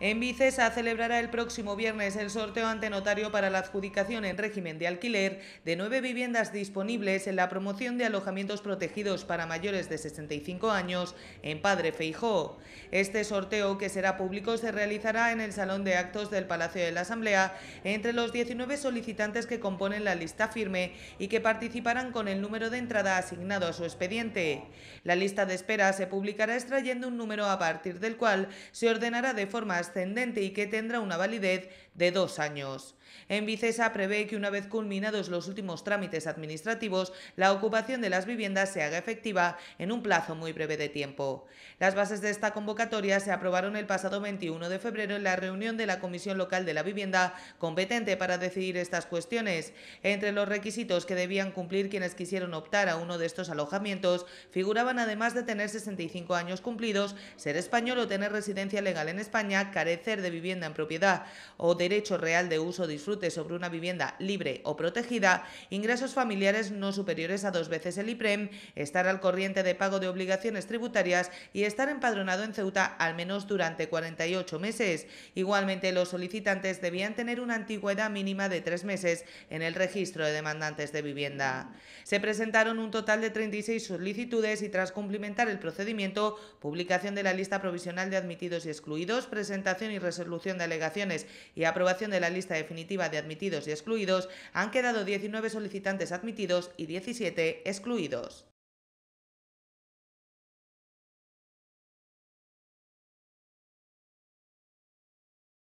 En Vicesa celebrará el próximo viernes el sorteo ante notario para la adjudicación en régimen de alquiler de nueve viviendas disponibles en la promoción de alojamientos protegidos para mayores de 65 años en Padre Feijó. Este sorteo, que será público, se realizará en el Salón de Actos del Palacio de la Asamblea entre los 19 solicitantes que componen la lista firme y que participarán con el número de entrada asignado a su expediente. La lista de espera se publicará extrayendo un número a partir del cual se ordenará de forma ascendente y que tendrá una validez de dos años. En Vicesa prevé que una vez culminados los últimos trámites administrativos, la ocupación de las viviendas se haga efectiva en un plazo muy breve de tiempo. Las bases de esta convocatoria se aprobaron el pasado 21 de febrero en la reunión de la Comisión Local de la Vivienda competente para decidir estas cuestiones. Entre los requisitos que debían cumplir quienes quisieron optar a uno de estos alojamientos figuraban además de tener 65 años cumplidos, ser español o tener residencia legal en España carecer de vivienda en propiedad o derecho real de uso o disfrute sobre una vivienda libre o protegida, ingresos familiares no superiores a dos veces el IPREM, estar al corriente de pago de obligaciones tributarias y estar empadronado en Ceuta al menos durante 48 meses. Igualmente, los solicitantes debían tener una antigüedad mínima de tres meses en el registro de demandantes de vivienda. Se presentaron un total de 36 solicitudes y tras cumplimentar el procedimiento, publicación de la lista provisional de admitidos y excluidos, presenta y resolución de alegaciones y aprobación de la lista definitiva de admitidos y excluidos, han quedado 19 solicitantes admitidos y 17 excluidos.